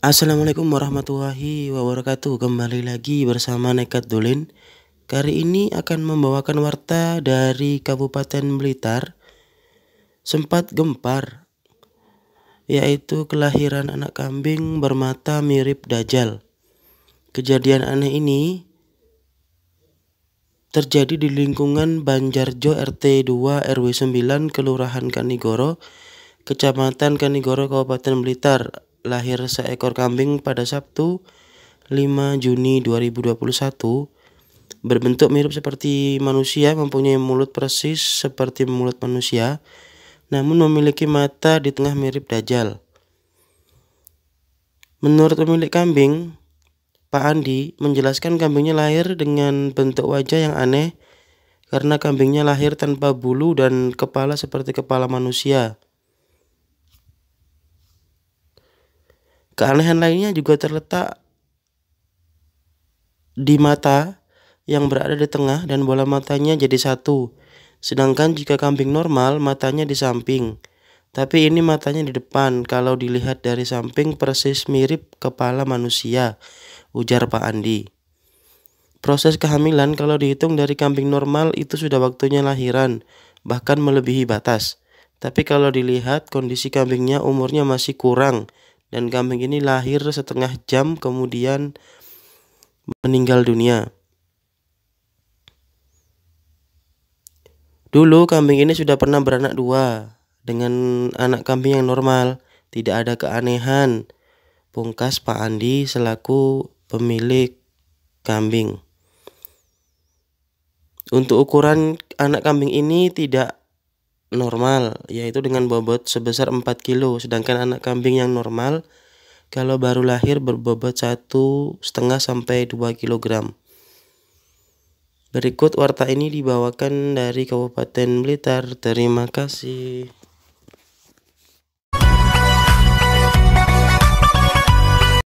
Assalamualaikum warahmatullahi wabarakatuh Kembali lagi bersama Nekat Dolin Kali ini akan membawakan warta dari Kabupaten Blitar Sempat gempar Yaitu kelahiran anak kambing bermata mirip Dajjal Kejadian aneh ini terjadi di lingkungan Banjarjo RT 2 RW 9 Kelurahan Kanigoro Kecamatan Kanigoro Kabupaten Blitar lahir seekor kambing pada Sabtu 5 Juni 2021 berbentuk mirip seperti manusia, mempunyai mulut persis seperti mulut manusia, namun memiliki mata di tengah mirip dajjal Menurut pemilik kambing, Pak Andi menjelaskan kambingnya lahir dengan bentuk wajah yang aneh karena kambingnya lahir tanpa bulu dan kepala seperti kepala manusia. Keanehan lainnya juga terletak di mata yang berada di tengah dan bola matanya jadi satu. Sedangkan jika kambing normal matanya di samping. Tapi ini matanya di depan kalau dilihat dari samping persis mirip kepala manusia, ujar Pak Andi. Proses kehamilan kalau dihitung dari kambing normal itu sudah waktunya lahiran, bahkan melebihi batas. Tapi kalau dilihat kondisi kambingnya umurnya masih kurang dan kambing ini lahir setengah jam kemudian meninggal dunia. Dulu kambing ini sudah pernah beranak dua dengan anak kambing yang normal, tidak ada keanehan. Pungkas Pak Andi selaku pemilik kambing. Untuk ukuran anak kambing ini tidak normal yaitu dengan bobot sebesar 4 kilo sedangkan anak kambing yang normal kalau baru lahir berbobot satu setengah sampai 2 kg. Berikut warta ini dibawakan dari Kabupaten Blitar. Terima kasih.